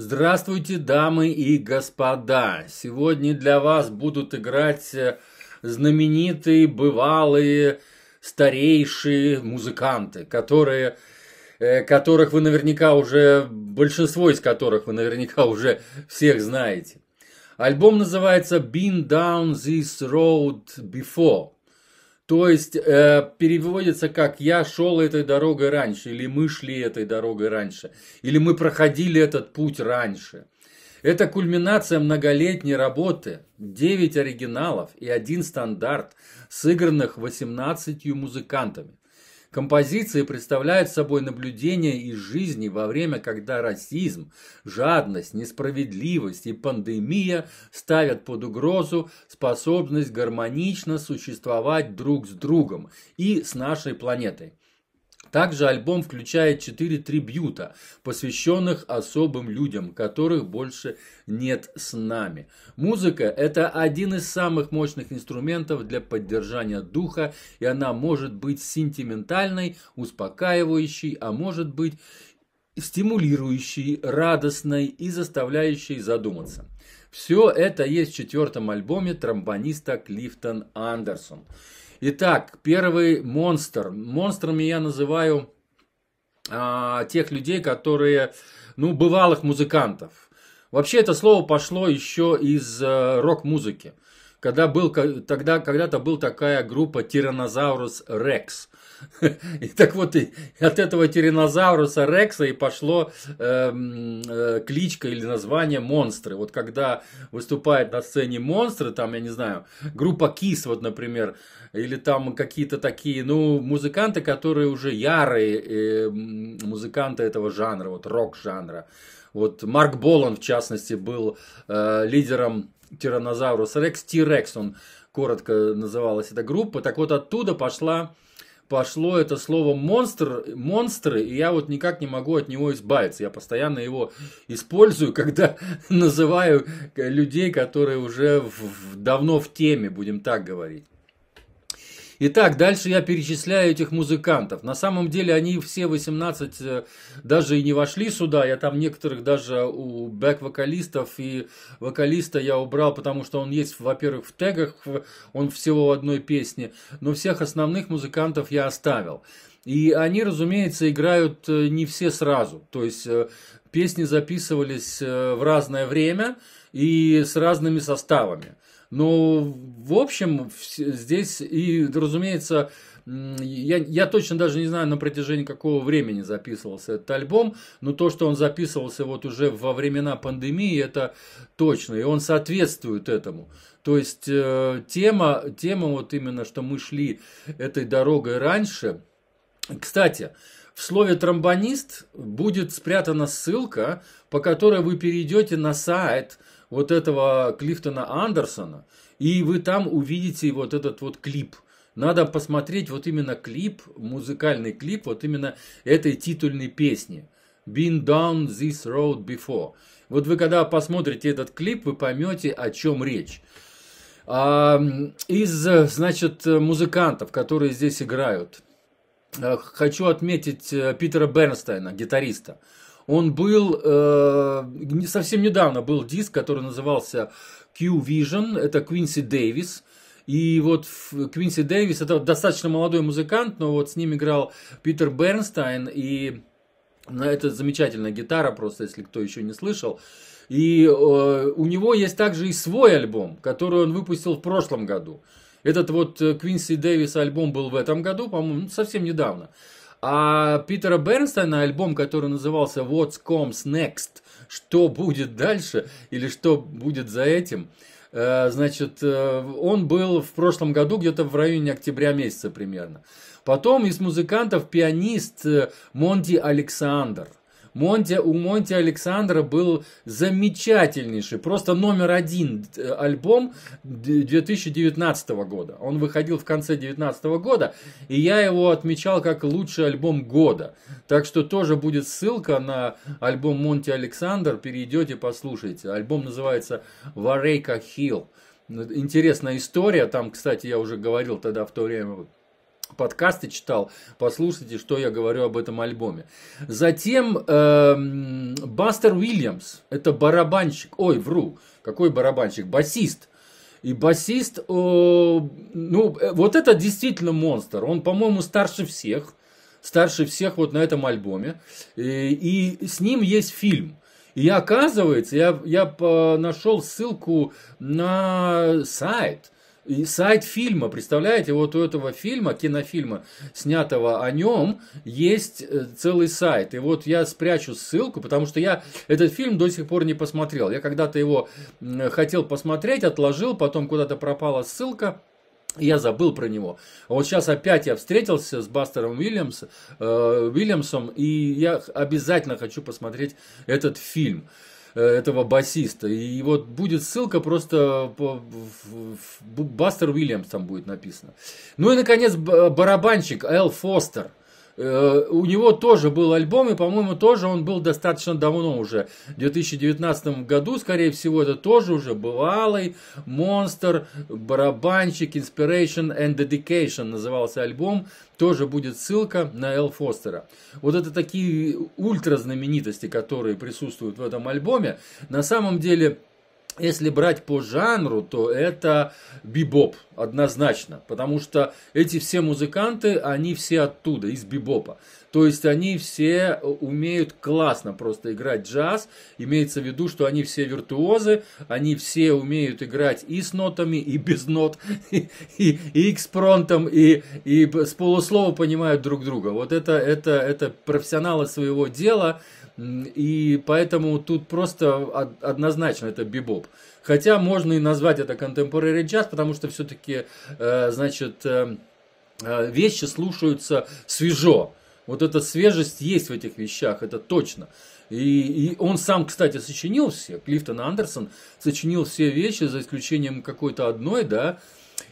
Здравствуйте, дамы и господа! Сегодня для вас будут играть э, знаменитые, бывалые, старейшие музыканты, которые, э, которых вы наверняка уже, большинство из которых вы наверняка уже всех знаете. Альбом называется «Been Down This Road Before». То есть э, переводится как «я шел этой дорогой раньше», или «мы шли этой дорогой раньше», или «мы проходили этот путь раньше». Это кульминация многолетней работы, 9 оригиналов и один стандарт, сыгранных 18 музыкантами. Композиции представляют собой наблюдения из жизни во время, когда расизм, жадность, несправедливость и пандемия ставят под угрозу способность гармонично существовать друг с другом и с нашей планетой. Также альбом включает 4 трибюта, посвященных особым людям, которых больше нет с нами. Музыка – это один из самых мощных инструментов для поддержания духа, и она может быть сентиментальной, успокаивающей, а может быть стимулирующей, радостной и заставляющей задуматься. Все это есть в четвертом альбоме тромбониста Клифтон Андерсон. Итак, первый монстр. Монстрами я называю а, тех людей, которые, ну, бывалых музыкантов. Вообще это слово пошло еще из э, рок-музыки когда был, тогда, когда-то был такая группа Тиранозаврус Рекс. И так вот и от этого тиранозавруса Рекса и пошло э, э, кличка или название монстры. Вот когда выступает на сцене монстры, там, я не знаю, группа Кис, вот, например, или там какие-то такие, ну, музыканты, которые уже ярые э, музыканты этого жанра, вот рок-жанра. Вот Марк Болан, в частности, был э, лидером Тиранозаврус Рекс, Тирекс он коротко называлась эта группа. Так вот оттуда пошла, пошло это слово монстр, монстры, и я вот никак не могу от него избавиться. Я постоянно его использую, когда называю людей, которые уже в, в, давно в теме, будем так говорить. Итак, дальше я перечисляю этих музыкантов. На самом деле они все 18 э, даже и не вошли сюда. Я там некоторых даже у бэк-вокалистов и вокалиста я убрал, потому что он есть, во-первых, в тегах, он всего в одной песне. Но всех основных музыкантов я оставил. И они, разумеется, играют э, не все сразу. То есть э, песни записывались в разное время и с разными составами. Но, ну, в общем, здесь и, разумеется, я, я точно даже не знаю, на протяжении какого времени записывался этот альбом, но то, что он записывался вот уже во времена пандемии, это точно, и он соответствует этому. То есть э, тема, тема вот именно, что мы шли этой дорогой раньше. Кстати, в слове «тромбонист» будет спрятана ссылка, по которой вы перейдете на сайт – вот этого Клифтона Андерсона, и вы там увидите вот этот вот клип. Надо посмотреть вот именно клип, музыкальный клип вот именно этой титульной песни. Been down this road before. Вот вы когда посмотрите этот клип, вы поймете, о чем речь. А, из, значит, музыкантов, которые здесь играют, э, хочу отметить э, Питера Бернстейна, гитариста. Он был, э, совсем недавно был диск, который назывался Q-Vision, это Квинси Дэвис. И вот Квинси Дэвис, это достаточно молодой музыкант, но вот с ним играл Питер Бернстайн, и это замечательная гитара, просто если кто еще не слышал. И э, у него есть также и свой альбом, который он выпустил в прошлом году. Этот вот э, Квинси Дэвис альбом был в этом году, по-моему, совсем недавно. А Питера Бернстона альбом, который назывался What's Comes Next, что будет дальше или что будет за этим, э, значит, э, он был в прошлом году где-то в районе октября месяца примерно. Потом из музыкантов пианист э, Монти Александр. Монти, у Монти Александра был замечательнейший, просто номер один э, альбом 2019 года. Он выходил в конце 2019 года, и я его отмечал как лучший альбом года. Так что тоже будет ссылка на альбом Монти Александр, перейдете, послушайте. Альбом называется «Варейка Хилл». Интересная история, там, кстати, я уже говорил тогда в то время, подкасты читал, послушайте, что я говорю об этом альбоме. Затем эм, Бастер Уильямс, это барабанщик, ой, вру, какой барабанщик, басист. И басист, э, ну, э, вот это действительно монстр, он, по-моему, старше всех, старше всех вот на этом альбоме, и, и с ним есть фильм. И оказывается, я, я э, нашел ссылку на сайт – и сайт фильма, представляете, вот у этого фильма, кинофильма, снятого о нем, есть э, целый сайт. И вот я спрячу ссылку, потому что я этот фильм до сих пор не посмотрел. Я когда-то его хотел посмотреть, отложил, потом куда-то пропала ссылка. Я забыл про него. А вот сейчас опять я встретился с Бастером Уильямс, э, Уильямсом, и я обязательно хочу посмотреть этот фильм. Э, этого басиста. И вот будет ссылка просто Бастер Уильямс там будет написано. Ну и, наконец, барабанщик Эл Фостер. Э, у него тоже был альбом, и, по-моему, тоже он был достаточно давно уже. В 2019 году, скорее всего, это тоже уже бывалый монстр, барабанщик, Inspiration and Dedication назывался альбом. Тоже будет ссылка на Эл Фостера. Вот это такие ультразнаменитости, которые присутствуют в этом альбоме. На самом деле, если брать по жанру, то это бибоп однозначно, потому что эти все музыканты, они все оттуда, из бибопа. То есть они все э, умеют классно просто играть джаз. Имеется в виду, что они все виртуозы, они все умеют играть и с нотами, и без нот, и, и, и экспронтом, и, и с полуслова понимают друг друга. Вот это, это, это профессионалы своего дела, и поэтому тут просто однозначно это бибоп. Хотя можно и назвать это contemporary джаз, потому что все-таки, э, значит, эм, э, вещи слушаются свежо. Вот эта свежесть есть в этих вещах, это точно. И, и он сам, кстати, сочинил все, Клифтон Андерсон сочинил все вещи, за исключением какой-то одной, да.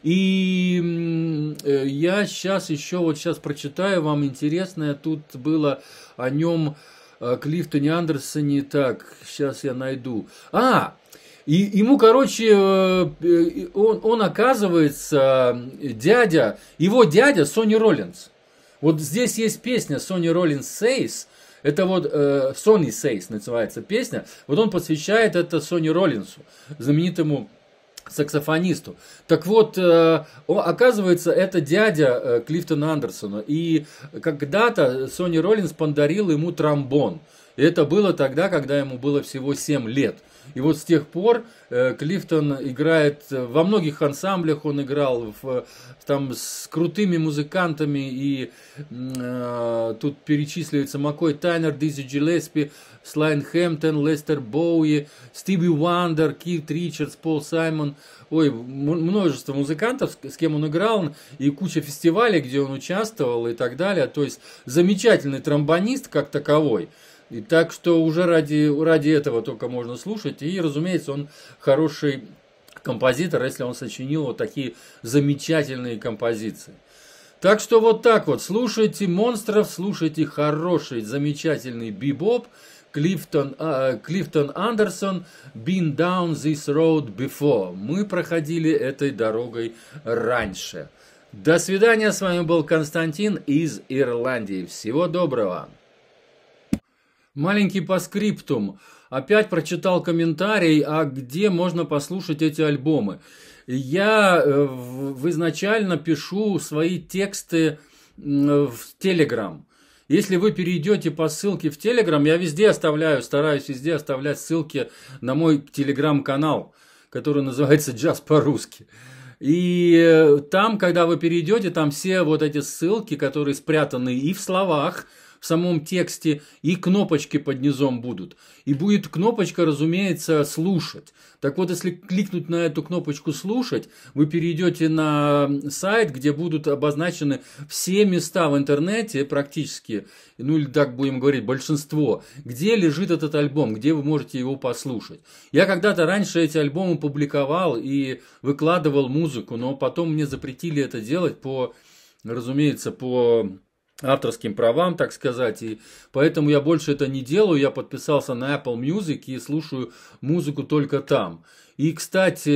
И э, я сейчас еще вот сейчас прочитаю вам интересное, тут было о нем э, Клифтоне Андерсоне, так, сейчас я найду. А, и ему, короче, э, он, он оказывается дядя, его дядя Сони Роллинс. Вот здесь есть песня Sony Rollins Says, это вот э, Sony Says называется песня, вот он посвящает это Сони Роллинсу, знаменитому саксофонисту. Так вот, э, оказывается, это дядя э, Клифтона Андерсона, и когда-то Сони Роллинс подарил ему тромбон. И это было тогда, когда ему было всего 7 лет. И вот с тех пор э, Клифтон играет э, во многих ансамблях, он играл в, там с крутыми музыкантами, и э, тут перечисливается Макой Тайнер, Дизи Джилеспи, Слайн Хэмптон, Лестер Боуи, Стиви Уандер, Кит Ричардс, Пол Саймон. Ой, множество музыкантов, с кем он играл, и куча фестивалей, где он участвовал и так далее. То есть замечательный тромбонист как таковой – и так что уже ради, ради этого только можно слушать. И, разумеется, он хороший композитор, если он сочинил вот такие замечательные композиции. Так что вот так вот, слушайте монстров, слушайте хороший, замечательный бибоп, Клифтон, э, Клифтон Андерсон «Been down this road before». Мы проходили этой дорогой раньше. До свидания, с вами был Константин из Ирландии. Всего доброго! Маленький по скриптум. Опять прочитал комментарий, а где можно послушать эти альбомы. Я э, в изначально пишу свои тексты в Телеграм. Если вы перейдете по ссылке в Телеграм, я везде оставляю, стараюсь везде оставлять ссылки на мой Телеграм-канал, который называется «Джаз по-русски». И э, там, когда вы перейдете, там все вот эти ссылки, которые спрятаны и в словах, в самом тексте, и кнопочки под низом будут. И будет кнопочка, разумеется, «Слушать». Так вот, если кликнуть на эту кнопочку «Слушать», вы перейдете на сайт, где будут обозначены все места в интернете практически, ну или так будем говорить, большинство, где лежит этот альбом, где вы можете его послушать. Я когда-то раньше эти альбомы публиковал и выкладывал музыку, но потом мне запретили это делать по, разумеется, по авторским правам, так сказать, и поэтому я больше это не делаю, я подписался на Apple Music и слушаю музыку только там. И, кстати,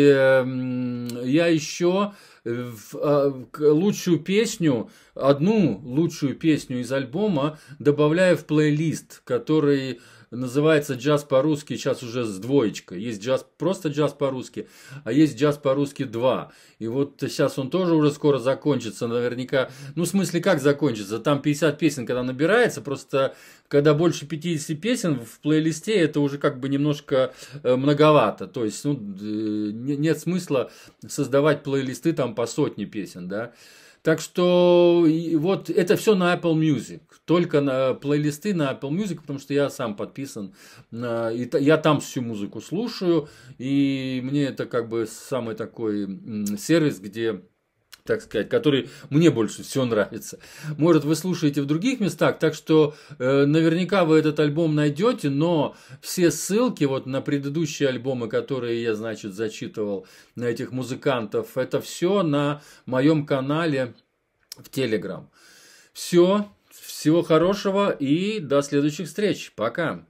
я еще э, а, лучшую песню, одну лучшую песню из альбома добавляю в плейлист, который называется джаз по-русски сейчас уже с двоечкой. Есть джаз, просто джаз по-русски, а есть джаз по-русски 2. И вот сейчас он тоже уже скоро закончится, наверняка. Ну, в смысле, как закончится? Там 50 песен, когда набирается, просто когда больше 50 песен в плейлисте, это уже как бы немножко э, многовато. То есть, ну, э, нет смысла создавать плейлисты там по сотне песен, да. Так что вот это все на Apple Music. Только на плейлисты на Apple Music, потому что я сам подписан. и я там всю музыку слушаю. И мне это как бы самый такой сервис, где так сказать, который мне больше всего нравится. Может, вы слушаете в других местах, так что э, наверняка вы этот альбом найдете, но все ссылки вот на предыдущие альбомы, которые я, значит, зачитывал на этих музыкантов, это все на моем канале в Телеграм. Все, всего хорошего и до следующих встреч. Пока.